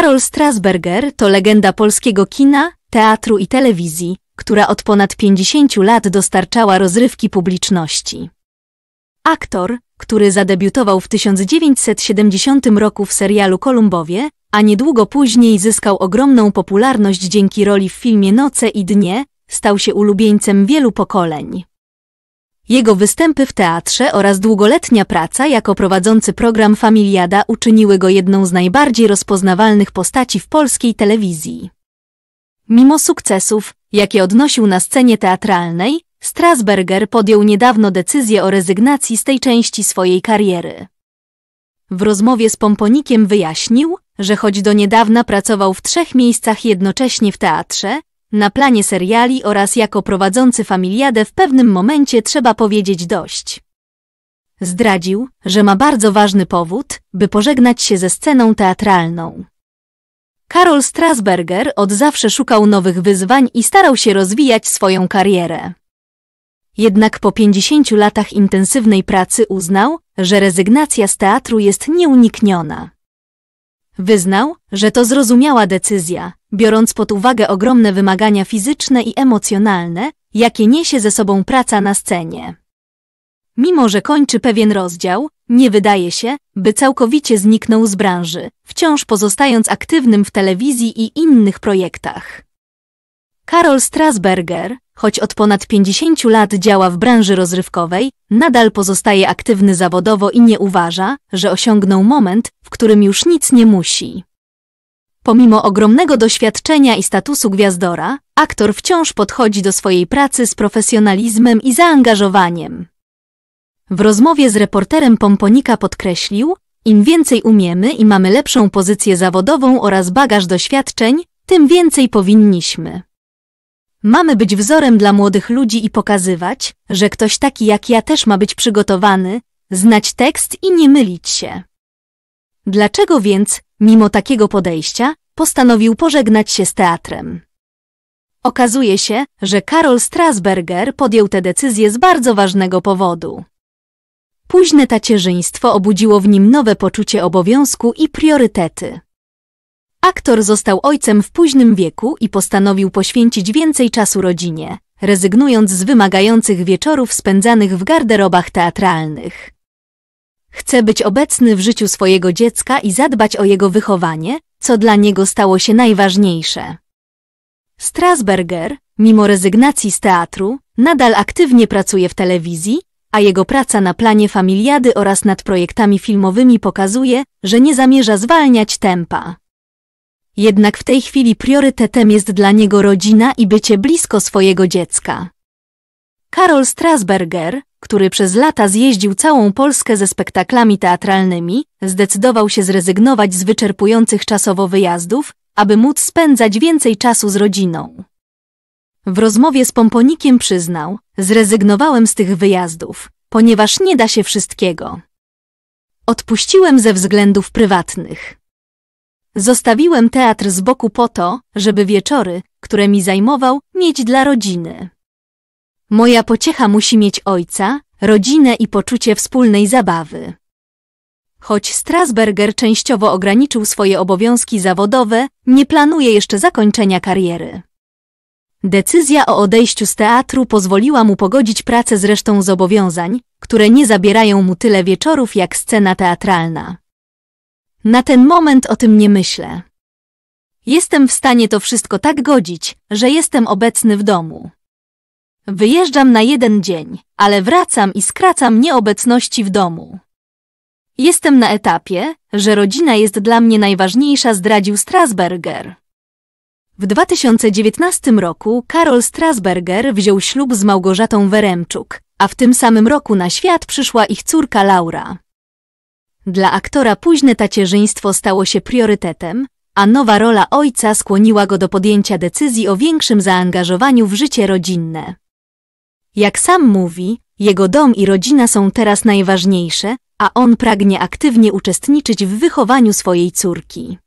Karol Strasberger to legenda polskiego kina, teatru i telewizji, która od ponad 50 lat dostarczała rozrywki publiczności. Aktor, który zadebiutował w 1970 roku w serialu Kolumbowie, a niedługo później zyskał ogromną popularność dzięki roli w filmie Noce i Dnie, stał się ulubieńcem wielu pokoleń. Jego występy w teatrze oraz długoletnia praca jako prowadzący program Familiada uczyniły go jedną z najbardziej rozpoznawalnych postaci w polskiej telewizji. Mimo sukcesów, jakie odnosił na scenie teatralnej, Strasberger podjął niedawno decyzję o rezygnacji z tej części swojej kariery. W rozmowie z Pomponikiem wyjaśnił, że choć do niedawna pracował w trzech miejscach jednocześnie w teatrze, na planie seriali oraz jako prowadzący familiadę w pewnym momencie trzeba powiedzieć dość. Zdradził, że ma bardzo ważny powód, by pożegnać się ze sceną teatralną. Karol Strasberger od zawsze szukał nowych wyzwań i starał się rozwijać swoją karierę. Jednak po 50 latach intensywnej pracy uznał, że rezygnacja z teatru jest nieunikniona. Wyznał, że to zrozumiała decyzja, biorąc pod uwagę ogromne wymagania fizyczne i emocjonalne, jakie niesie ze sobą praca na scenie. Mimo, że kończy pewien rozdział, nie wydaje się, by całkowicie zniknął z branży, wciąż pozostając aktywnym w telewizji i innych projektach. Karol Strasberger, choć od ponad 50 lat działa w branży rozrywkowej, nadal pozostaje aktywny zawodowo i nie uważa, że osiągnął moment, w którym już nic nie musi. Pomimo ogromnego doświadczenia i statusu gwiazdora, aktor wciąż podchodzi do swojej pracy z profesjonalizmem i zaangażowaniem. W rozmowie z reporterem Pomponika podkreślił, im więcej umiemy i mamy lepszą pozycję zawodową oraz bagaż doświadczeń, tym więcej powinniśmy. Mamy być wzorem dla młodych ludzi i pokazywać, że ktoś taki jak ja też ma być przygotowany, znać tekst i nie mylić się. Dlaczego więc, mimo takiego podejścia, postanowił pożegnać się z teatrem? Okazuje się, że Karol Strasberger podjął tę decyzję z bardzo ważnego powodu. Późne tacierzyństwo obudziło w nim nowe poczucie obowiązku i priorytety. Aktor został ojcem w późnym wieku i postanowił poświęcić więcej czasu rodzinie, rezygnując z wymagających wieczorów spędzanych w garderobach teatralnych. Chce być obecny w życiu swojego dziecka i zadbać o jego wychowanie, co dla niego stało się najważniejsze. Strasberger, mimo rezygnacji z teatru, nadal aktywnie pracuje w telewizji, a jego praca na planie familiady oraz nad projektami filmowymi pokazuje, że nie zamierza zwalniać tempa. Jednak w tej chwili priorytetem jest dla niego rodzina i bycie blisko swojego dziecka. Karol Strasberger, który przez lata zjeździł całą Polskę ze spektaklami teatralnymi, zdecydował się zrezygnować z wyczerpujących czasowo wyjazdów, aby móc spędzać więcej czasu z rodziną. W rozmowie z Pomponikiem przyznał, zrezygnowałem z tych wyjazdów, ponieważ nie da się wszystkiego. Odpuściłem ze względów prywatnych. Zostawiłem teatr z boku po to, żeby wieczory, które mi zajmował, mieć dla rodziny. Moja pociecha musi mieć ojca, rodzinę i poczucie wspólnej zabawy. Choć Strasberger częściowo ograniczył swoje obowiązki zawodowe, nie planuje jeszcze zakończenia kariery. Decyzja o odejściu z teatru pozwoliła mu pogodzić pracę z resztą zobowiązań, które nie zabierają mu tyle wieczorów jak scena teatralna. Na ten moment o tym nie myślę. Jestem w stanie to wszystko tak godzić, że jestem obecny w domu. Wyjeżdżam na jeden dzień, ale wracam i skracam nieobecności w domu. Jestem na etapie, że rodzina jest dla mnie najważniejsza, zdradził Strasberger. W 2019 roku Karol Strasberger wziął ślub z Małgorzatą Weremczuk, a w tym samym roku na świat przyszła ich córka Laura. Dla aktora późne tacierzyństwo stało się priorytetem, a nowa rola ojca skłoniła go do podjęcia decyzji o większym zaangażowaniu w życie rodzinne. Jak sam mówi, jego dom i rodzina są teraz najważniejsze, a on pragnie aktywnie uczestniczyć w wychowaniu swojej córki.